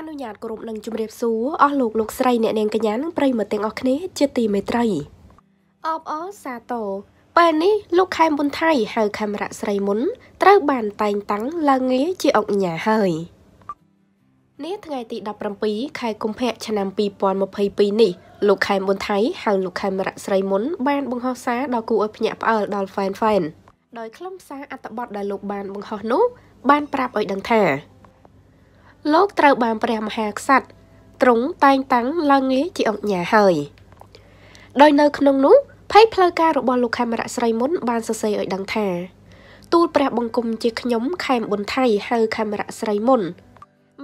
អនុញ្ញាតគោរពនឹងជម្រាបសួរអស់លោកលោកស្រីអ្នកនាងកញ្ញានិងប្រិយមិត្តទាំងអស់គ្នា ជាទីមេត្រីអបអរសាទរពេលនេះ លោកខែមប៊ុនថៃហៅខេមរៈស្រីមុនត្រូវ បានតែងតាំង ឡើងងារជាអង្គញាហើយនេះថ្ងៃទី17ខែកុម្ភៈឆ្នាំ2022នេះលោកខែមប៊ុនថៃហៅលោកខេមរៈស្រីមុនបានបង្ហោះសារដល់គូឲ្យភ្ញាក់ផ្អើលដល់ Fan Fan ដោយខ្លឹមសារអត្ថបទដែលលោក បានបង្ហោះនោះ បានប្រាប់ឲ្យដឹងថាលោកត្រូវបានព្រះមហាក្សត្រទ្រង់តែងតាំងឡើងងារជាអង្គញាហើយ ដោយនៅក្នុងនោះភ័យផ្លូវការរបស់លោកខេមរៈស្រីមុន បានសរសេរឲ្យដឹងថា ទូលព្រះបង្គំជាខ្ញុំខេមប៊ុនថៃហៅខេមរៈស្រីមុន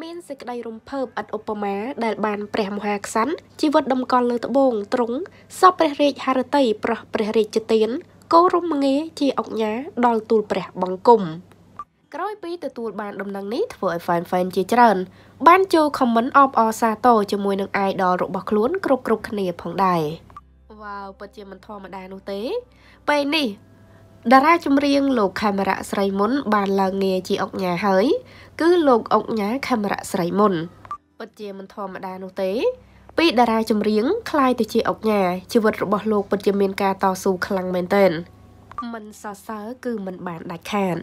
មានសេចក្តីរំភើបឥតឧបមា ដែល បានព្រះមហាក្សត្រជីវិតដំកល់លើត្បូងទ្រង់សពព្រះរាជハរតីប្រោះព្រះរាជទានគោរមងា ជាអង្គញាដល់ទូលព្រះបង្គំក្រោយពីទទួលបានដំណឹងនេះធ្វើឲ្យ Fan Fan ជាច្រើនបានចូល comment អបអរសាទរជាមួយនឹង idol របស់ខ្លួនគ្រប់គ្រប់គ្នាផងដែរវ៉ាវពិតជាមិនធម្មតានោះទេពេលនេះ តារាចម្រៀងលោកខេមរៈស្រីមុនបានឡើងងារជាអុកញ៉ាហើយគឺលោកអុកញ៉ាខេមរៈស្រីមុនពិតជាមិនធម្មតានោះទេ ពីតារាចម្រៀងคล้ายទៅជាអុកញ៉ាជីវិតរបស់លោកពិតជាមានការតស៊ូខ្លាំងមែនទែនមិនសរសើរគឺមិនបានដាច់ខាត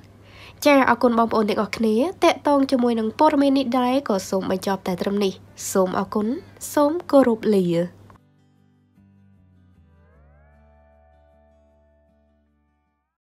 ចាអរគុណបងប្អូនទាំងអស់គ្នាតេតងជាមួយនឹងព័ត៌មាននេះដែរក៏សូមបញ្ចប់តែត្រឹមនេះសូមអរគុណសូមគោរពលា